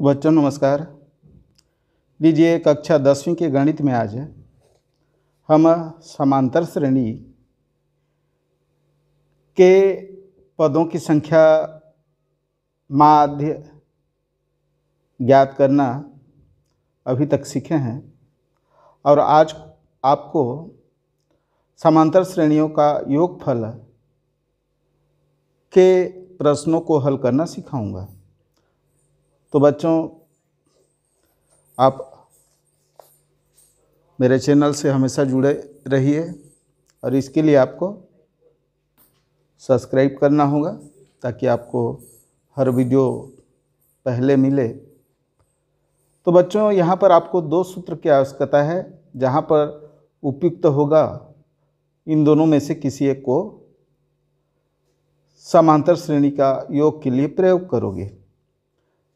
तो बच्चों नमस्कार लीजिए कक्षा दसवीं के गणित में आज हम समांतर श्रेणी के पदों की संख्या माध्य ज्ञात करना अभी तक सीखे हैं और आज आपको समांतर श्रेणियों का योगफल के प्रश्नों को हल करना सिखाऊंगा तो बच्चों आप मेरे चैनल से हमेशा जुड़े रहिए और इसके लिए आपको सब्सक्राइब करना होगा ताकि आपको हर वीडियो पहले मिले तो बच्चों यहाँ पर आपको दो सूत्र की आवश्यकता है जहाँ पर उपयुक्त होगा इन दोनों में से किसी एक को समांतर श्रेणी का योग के लिए प्रयोग करोगे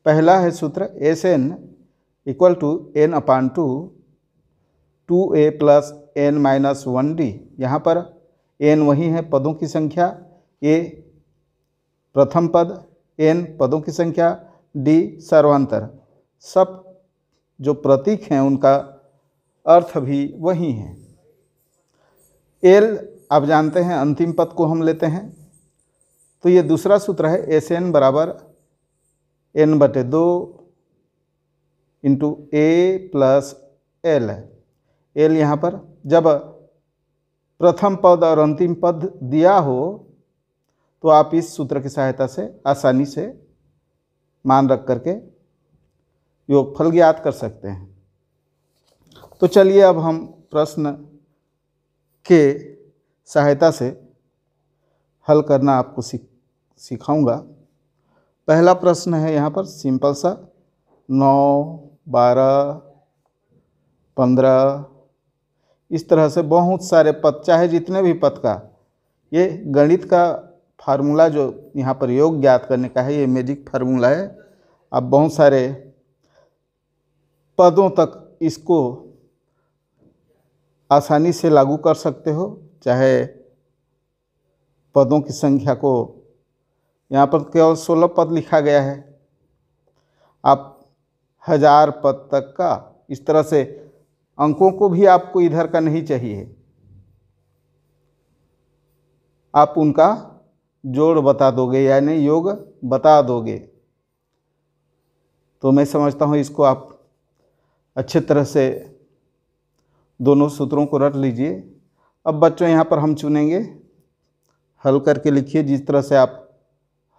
पहला है सूत्र S n equal to n upon two two a plus n minus one d यहाँ पर एन वही है पदों की संख्या ए प्रथम पद एन पदों की संख्या डी सर्वांतर सब जो प्रतीक हैं उनका अर्थ भी वही है एल आप जानते हैं अंतिम पद को हम लेते हैं तो ये दूसरा सूत्र है एस एन बराबर एन बटे दो इंटू ए प्लस एल है एल यहाँ पर जब प्रथम पद और अंतिम पद दिया हो तो आप इस सूत्र की सहायता से आसानी से मान रख करके योगफल ज्ञात कर सकते हैं तो चलिए अब हम प्रश्न के सहायता से हल करना आपको सीख सिखाऊँगा पहला प्रश्न है यहाँ पर सिंपल सा नौ बारह पंद्रह इस तरह से बहुत सारे पद चाहे जितने भी पद का ये गणित का फार्मूला जो यहाँ पर योग ज्ञात करने का है ये मैजिक फार्मूला है आप बहुत सारे पदों तक इसको आसानी से लागू कर सकते हो चाहे पदों की संख्या को यहाँ पर केवल सोलह पद लिखा गया है आप हजार पद तक का इस तरह से अंकों को भी आपको इधर का नहीं चाहिए आप उनका जोड़ बता दोगे यानी योग बता दोगे तो मैं समझता हूँ इसको आप अच्छे तरह से दोनों सूत्रों को रट लीजिए अब बच्चों यहाँ पर हम चुनेंगे हल करके लिखिए जिस तरह से आप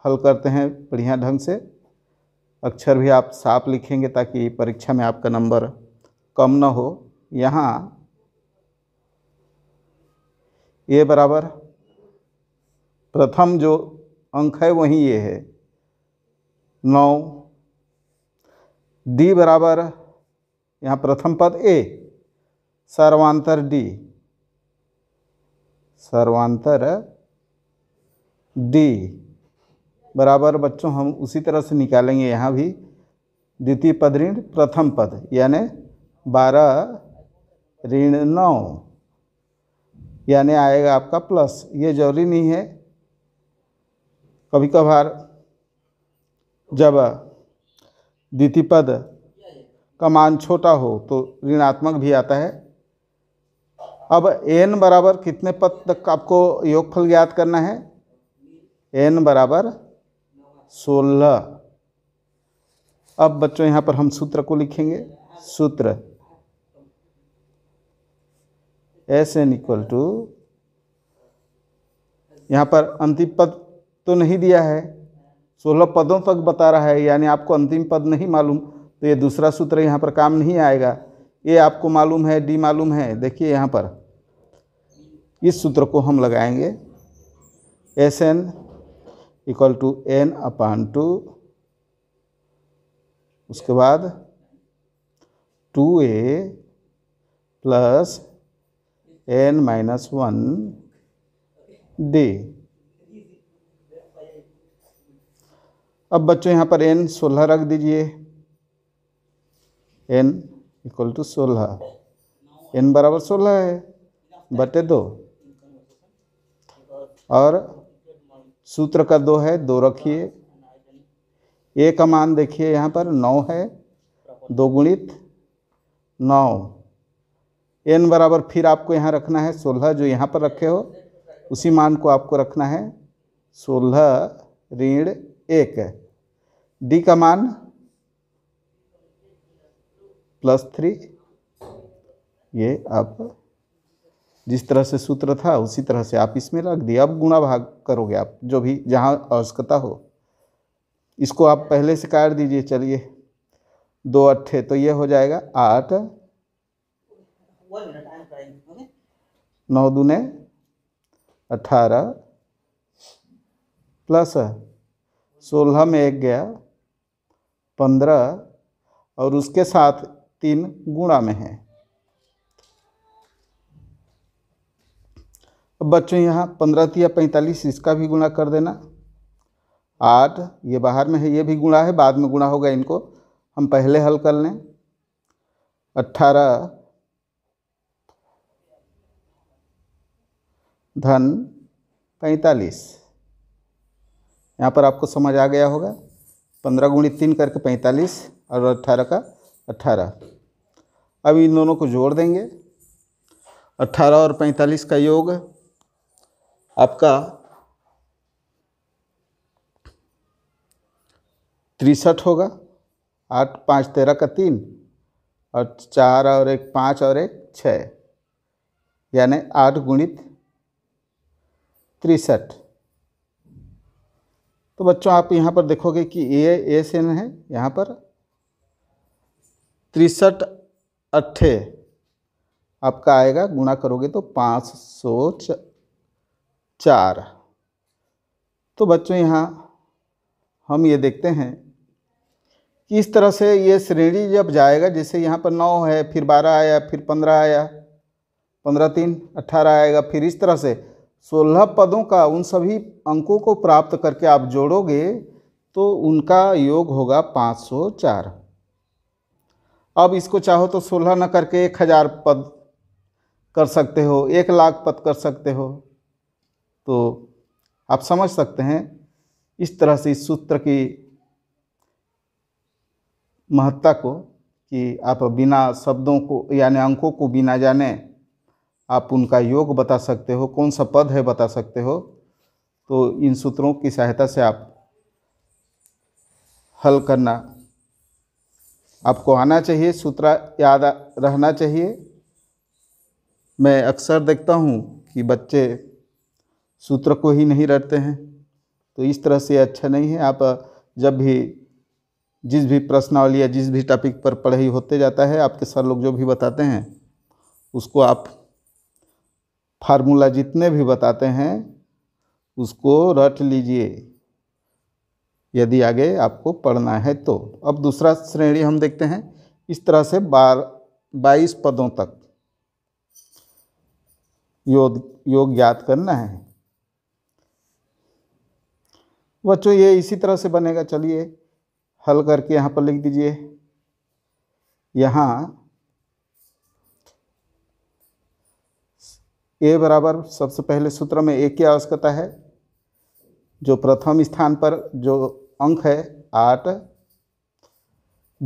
हल करते हैं बढ़िया ढंग से अक्षर भी आप साफ लिखेंगे ताकि परीक्षा में आपका नंबर कम ना हो यहाँ ये बराबर प्रथम जो अंक है वही ये है नौ डी बराबर यहाँ प्रथम पद ए सर्वांतर डी सर्वांतर डी बराबर बच्चों हम उसी तरह से निकालेंगे यहाँ भी द्वितीय पद ऋण प्रथम पद यानि बारह ऋण नौ यानि आएगा आपका प्लस ये जरूरी नहीं है कभी कभार जब द्वितीय पद का मान छोटा हो तो ऋणात्मक भी आता है अब एन बराबर कितने पद तक आपको योगफल ज्ञात करना है एन बराबर सोलह अब बच्चों यहां पर हम सूत्र को लिखेंगे सूत्र एस एन इक्वल टू यहाँ पर अंतिम पद तो नहीं दिया है सोलह पदों तक बता रहा है यानी आपको अंतिम पद नहीं मालूम तो ये दूसरा सूत्र यहाँ पर काम नहीं आएगा ये आपको मालूम है डी मालूम है देखिए यहाँ पर इस सूत्र को हम लगाएंगे S n equal to n upon two उसके बाद two a plus n minus one d अब बच्चों यहाँ पर एन सोलह रख दीजिए एन इक्वल टू सोलह एन बराबर सोलह है बटे दो और सूत्र का दो है दो रखिए ए का मान देखिए यहाँ पर नौ है दो गुणित नौ एन बराबर फिर आपको यहाँ रखना है सोलह जो यहाँ पर रखे हो उसी मान को आपको रखना है सोलह ऋण एक डी का मान प्लस थ्री ये आप जिस तरह से सूत्र था उसी तरह से आप इसमें रख दिए अब गुणा भाग करोगे आप जो भी जहाँ आवश्यकता हो इसको आप पहले से काट दीजिए चलिए दो अट्ठे तो ये हो जाएगा आठ नौ दूने अठारह प्लस सोलह में एक गया पंद्रह और उसके साथ तीन गुणा में है बच्चों यहाँ पंद्रह या पैंतालीस इसका भी गुणा कर देना आठ ये बाहर में है ये भी गुणा है बाद में गुणा होगा इनको हम पहले हल कर लें अट्ठारह धन पैंतालीस यहाँ पर आपको समझ आ गया होगा पंद्रह गुणी तीन करके पैंतालीस और अट्ठारह का अट्ठारह अब इन दोनों को जोड़ देंगे अट्ठारह और पैंतालीस का योग आपका तिरसठ होगा आठ पाँच तेरह का तीन और चार और एक पाँच और एक छः यानि आठ गुणित तिरसठ तो बच्चों आप यहाँ पर देखोगे कि ए ए से न है यहाँ पर तिरसठ अट्ठे आपका आएगा गुणा करोगे तो पाँच सौ चार तो बच्चों यहाँ हम ये देखते हैं कि इस तरह से ये श्रेणी जब जाएगा जैसे यहाँ पर नौ है फिर बारह आया फिर पंद्रह आया पंद्रह तीन अट्ठारह आएगा फिर इस तरह से सोलह पदों का उन सभी अंकों को प्राप्त करके आप जोड़ोगे तो उनका योग होगा पाँच सौ चार अब इसको चाहो तो सोलह न करके एक हज़ार पद कर सकते हो एक लाख पद कर सकते हो तो आप समझ सकते हैं इस तरह से इस सूत्र की महत्ता को कि आप बिना शब्दों को यानी अंकों को बिना जाने आप उनका योग बता सकते हो कौन सा पद है बता सकते हो तो इन सूत्रों की सहायता से आप हल करना आपको आना चाहिए सूत्र याद रहना चाहिए मैं अक्सर देखता हूँ कि बच्चे सूत्र को ही नहीं रटते हैं तो इस तरह से अच्छा नहीं है आप जब भी जिस भी प्रश्नावली या जिस भी टॉपिक पर पढ़ाई होते जाता है आपके सर लोग जो भी बताते हैं उसको आप फार्मूला जितने भी बताते हैं उसको रट लीजिए यदि आगे आपको पढ़ना है तो अब दूसरा श्रेणी हम देखते हैं इस तरह से बार बाईस पदों तक योग योग ज्ञात करना है बच्चों ये इसी तरह से बनेगा चलिए हल करके यहाँ पर लिख दीजिए यहाँ ए बराबर सबसे पहले सूत्र में ए की आवश्यकता है जो प्रथम स्थान पर जो अंक है आठ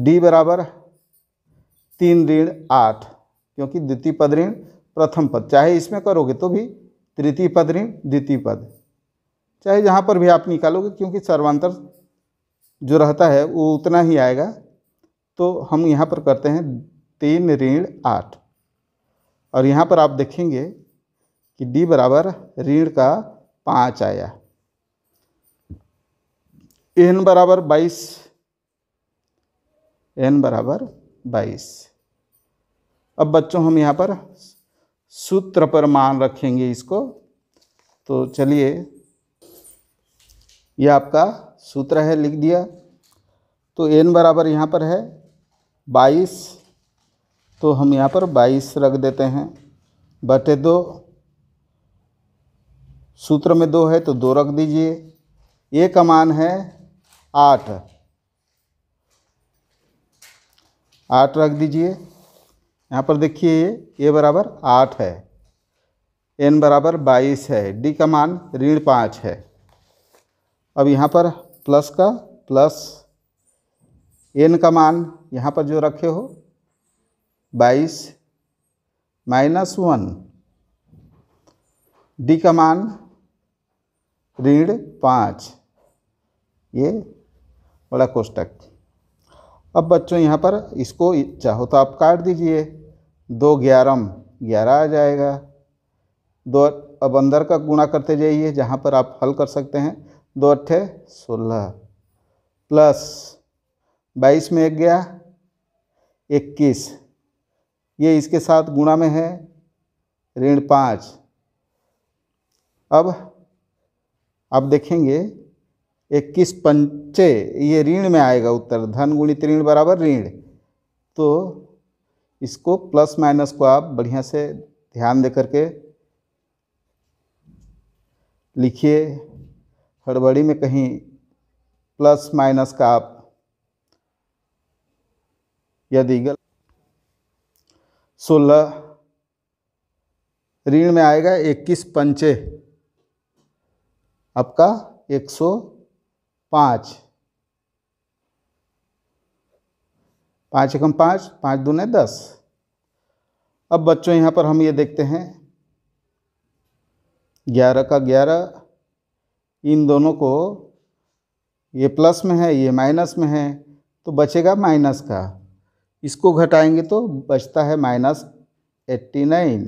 डी बराबर तीन ऋण आठ क्योंकि द्वितीय पद ऋण प्रथम पद चाहे इसमें करोगे तो भी तृतीय पद ऋण द्वितीय पद चाहे जहाँ पर भी आप निकालोगे क्योंकि सर्वांतर जो रहता है वो उतना ही आएगा तो हम यहाँ पर करते हैं तीन ऋण आठ और यहाँ पर आप देखेंगे कि डी बराबर ऋण का पाँच आया एन बराबर बाईस एन बराबर बाईस अब बच्चों हम यहाँ पर सूत्र पर मान रखेंगे इसको तो चलिए ये आपका सूत्र है लिख दिया तो एन बराबर यहाँ पर है बाईस तो हम यहाँ पर बाईस रख देते हैं बटे दो सूत्र में दो है तो दो रख दीजिए ए का मान है आठ आठ रख दीजिए यहाँ पर देखिए ये ए बराबर आठ है एन बराबर बाईस है डी का मान ऋण पाँच है अब यहाँ पर प्लस का प्लस एन का मान यहाँ पर जो रखे हो बाईस माइनस वन डी का मान ऋण पाँच ये बड़ा कोष्टक अब बच्चों यहाँ पर इसको चाहो तो आप काट दीजिए दो ग्यारह ग्यारह आ जाएगा दो अब अंदर का गुणा करते जाइए जहाँ पर आप हल कर सकते हैं दो अट्ठे सोलह प्लस बाईस में एक गया इक्कीस ये इसके साथ गुणा में है ऋण पाँच अब आप देखेंगे इक्कीस पंचे ये ऋण में आएगा उत्तर धन गुणित ऋण बराबर ऋण तो इसको प्लस माइनस को आप बढ़िया से ध्यान दे करके लिखिए हड़बड़ी में कहीं प्लस माइनस का आप यदि गल सोलह ऋण में आएगा इक्कीस पंचे आपका एक सौ पाँच पाँच एकम पाँच पाँच दूने दस अब बच्चों यहाँ पर हम ये देखते हैं ग्यारह का ग्यारह इन दोनों को ये प्लस में है ये माइनस में है तो बचेगा माइनस का इसको घटाएंगे तो बचता है माइनस एट्टी नाइन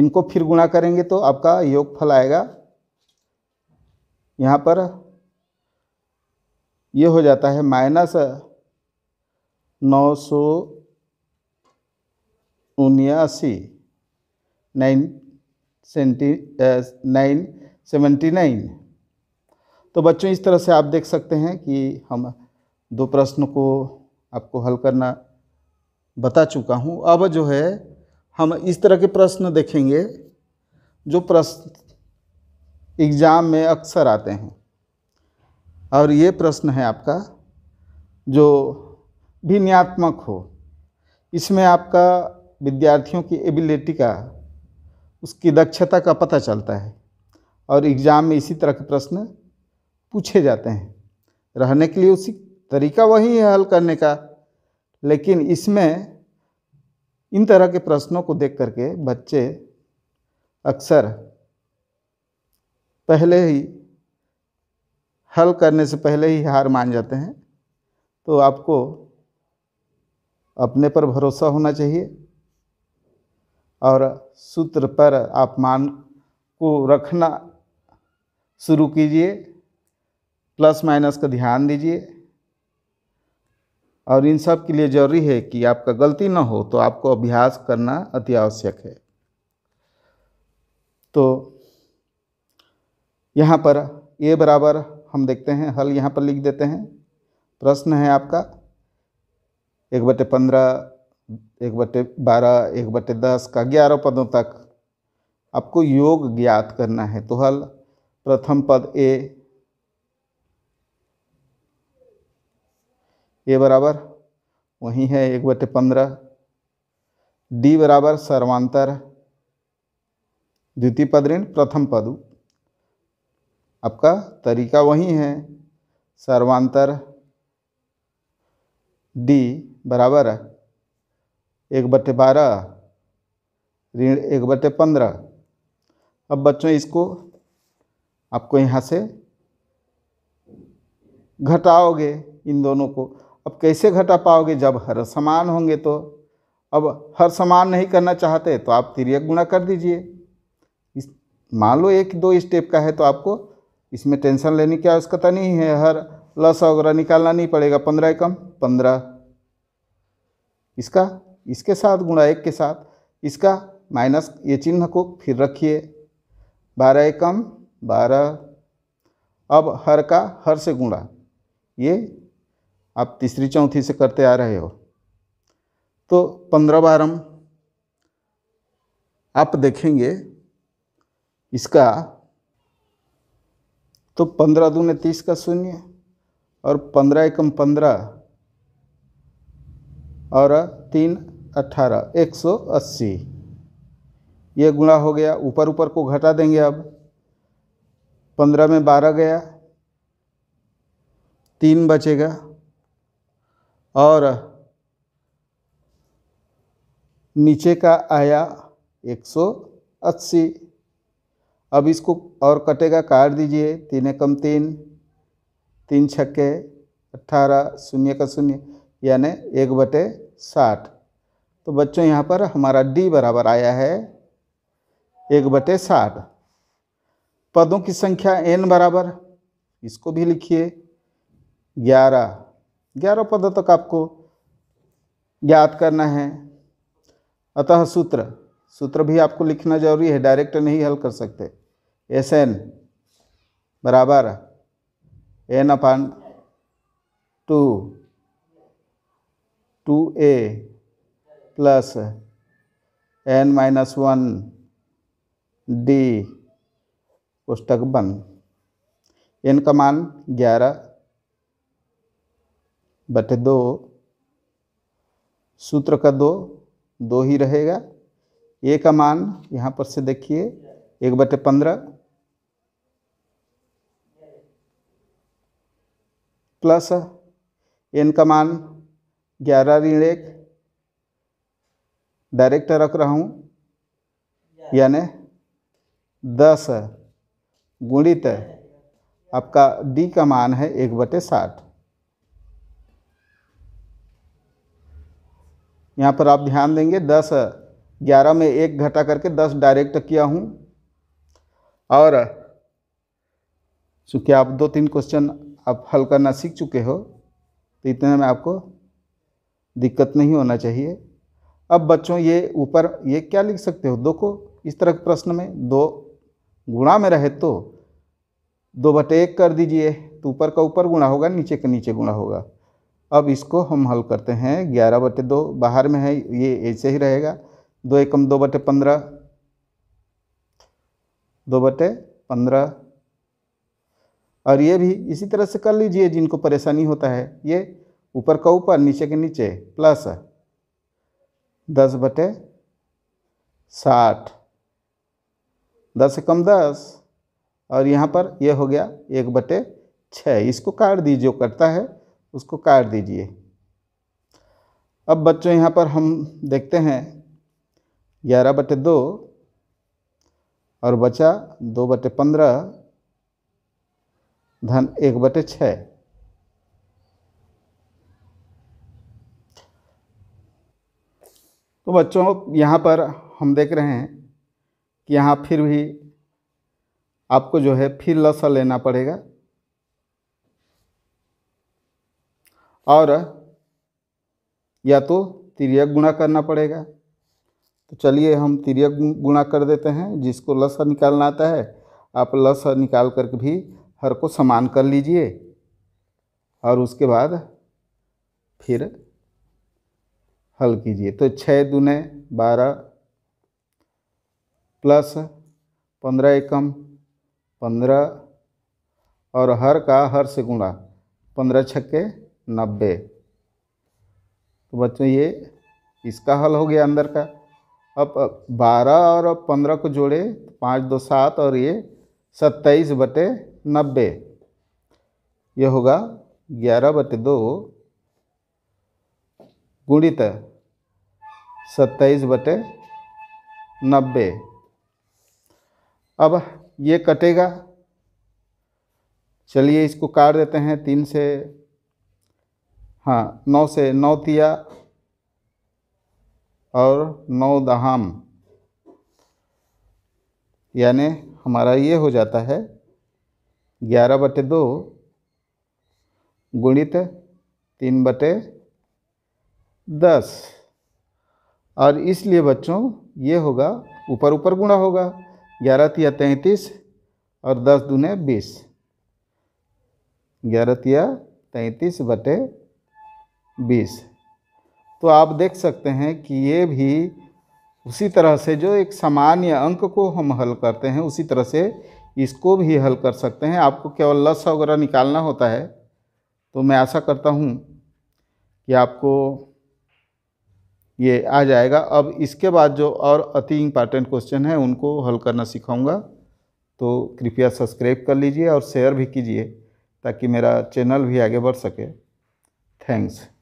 इनको फिर गुणा करेंगे तो आपका योगफल आएगा यहाँ पर ये हो जाता है माइनस नौ सौ उन्यासी नाइन सेंटी नाइन सेवेंटी नाइन तो बच्चों इस तरह से आप देख सकते हैं कि हम दो प्रश्न को आपको हल करना बता चुका हूँ अब जो है हम इस तरह के प्रश्न देखेंगे जो प्रश्न एग्ज़ाम में अक्सर आते हैं और ये प्रश्न है आपका जो भिन्यात्मक हो इसमें आपका विद्यार्थियों की एबिलिटी का उसकी दक्षता का पता चलता है और एग्ज़ाम में इसी तरह के प्रश्न पूछे जाते हैं रहने के लिए उसी तरीका वही है हल करने का लेकिन इसमें इन तरह के प्रश्नों को देख करके बच्चे अक्सर पहले ही हल करने से पहले ही हार मान जाते हैं तो आपको अपने पर भरोसा होना चाहिए और सूत्र पर आप मान को रखना शुरू कीजिए प्लस माइनस का ध्यान दीजिए और इन सब के लिए ज़रूरी है कि आपका गलती ना हो तो आपको अभ्यास करना अति आवश्यक है तो यहाँ पर ए बराबर हम देखते हैं हल यहाँ पर लिख देते हैं प्रश्न है आपका एक बटे पंद्रह एक बटे बारह एक बटे दस का ग्यारह पदों तक आपको योग ज्ञात करना है तो हल प्रथम पद ए ए बराबर वही है एक बटे पंद्रह डी बराबर सर्वांतर द्वितीय पद ऋण प्रथम पद आपका तरीका वही है सर्वांतर डी बराबर एक बटे बारह ऋण एक बटे पंद्रह अब बच्चों इसको आपको यहाँ से घटाओगे इन दोनों को अब कैसे घटा पाओगे जब हर समान होंगे तो अब हर समान नहीं करना चाहते तो आप तिरक गुणा कर दीजिए इस मान लो एक दो स्टेप का है तो आपको इसमें टेंशन लेने की आवश्यकता नहीं है हर लस वगैरह निकालना नहीं पड़ेगा पंद्रह कम पंद्रह इसका इसके साथ गुणा एक के साथ इसका माइनस ये चिन्ह को फिर रखिए बारह एकम बारह अब हर का हर से गुणा ये आप तीसरी चौथी से करते आ रहे हो तो पंद्रह बारम आप देखेंगे इसका तो पंद्रह दूने तीस का शून्य और पंद्रह एकम पंद्रह और तीन अट्ठारह एक सौ अस्सी ये गुणा हो गया ऊपर ऊपर को घटा देंगे अब पंद्रह में बारह गया तीन बचेगा और नीचे का आया एक सौ अस्सी अब इसको और कटेगा काट दीजिए तीन एकम तीन तीन छक्के अट्ठारह शून्य का शून्य यानी एक बटे साठ तो बच्चों यहाँ पर हमारा डी बराबर आया है एक बटे साठ पदों की संख्या एन बराबर इसको भी लिखिए ग्यारह ग्यारह पदों तक आपको ज्ञात करना है अतः सूत्र सूत्र भी आपको लिखना जरूरी है डायरेक्ट नहीं हल कर सकते एस एन बराबर n upon two two a plus n minus one d कोष्टक बंद एन का मान ग्यारह बटे दो सूत्र का दो दो ही रहेगा ए का मान यहाँ पर से देखिए एक बटे पंद्रह प्लस एन का मान ग्यारह ऋण एक डायरेक्ट रख रहा हूँ यानी दस गुणित है आपका डी का मान है एक बटे साठ यहाँ पर आप ध्यान देंगे दस ग्यारह में एक घटा करके दस डायरेक्ट किया हूँ और चूँकि आप दो तीन क्वेश्चन आप हल करना सीख चुके हो तो इतने में आपको दिक्कत नहीं होना चाहिए अब बच्चों ये ऊपर ये क्या लिख सकते हो दो को इस तरह के प्रश्न में दो गुणा में रहे तो दो बटे एक कर दीजिए तो ऊपर का ऊपर गुणा होगा नीचे का नीचे गुणा होगा अब इसको हम हल करते हैं ग्यारह बटे दो बाहर में है ये ऐसे ही रहेगा दो एकम दो बटे पंद्रह दो बटे पंद्रह और ये भी इसी तरह से कर लीजिए जिनको परेशानी होता है ये ऊपर का ऊपर नीचे के नीचे प्लस दस बटे साठ दस से कम दस और यहाँ पर यह हो गया एक बटे छः इसको काट दीजिए जो कटता है उसको काट दीजिए अब बच्चों यहाँ पर हम देखते हैं ग्यारह बटे दो और बचा दो बटे पंद्रह धन एक बटे छः तो बच्चों यहाँ पर हम देख रहे हैं कि यहाँ फिर भी आपको जो है फिर लसन लेना पड़ेगा और या तो तिरक गुणा करना पड़ेगा तो चलिए हम तिरक गुणा कर देते हैं जिसको लसन निकालना आता है आप लस निकाल करके भी हर को समान कर लीजिए और उसके बाद फिर हल कीजिए तो छः दूने बारह प्लस पंद्रह एकम पंद्रह और हर का हर से गुणा पंद्रह छक्के नब्बे तो बच्चों ये इसका हल हो गया अंदर का अब बारह और पंद्रह को जोड़े तो पाँच दो सात और ये सत्ताईस बटे नब्बे ये होगा ग्यारह बटे दो गुणित सत्ताईस बटे नब्बे अब ये कटेगा चलिए इसको काट देते हैं तीन से हाँ नौ से नौ तिया और नौ दहाम यानि हमारा ये हो जाता है ग्यारह बटे दो गुणित तीन बटे दस और इसलिए बच्चों ये होगा ऊपर ऊपर गुणा होगा ग्यारह तिया तैंतीस और दस दूने बीस ग्यारह तिया तैंतीस बटे बीस तो आप देख सकते हैं कि ये भी उसी तरह से जो एक सामान्य अंक को हम हल करते हैं उसी तरह से इसको भी हल कर सकते हैं आपको केवल लस वगैरह निकालना होता है तो मैं आशा करता हूँ कि आपको ये आ जाएगा अब इसके बाद जो और अति इम्पॉर्टेंट क्वेश्चन है उनको हल करना सिखाऊंगा तो कृपया सब्सक्राइब कर लीजिए और शेयर भी कीजिए ताकि मेरा चैनल भी आगे बढ़ सके थैंक्स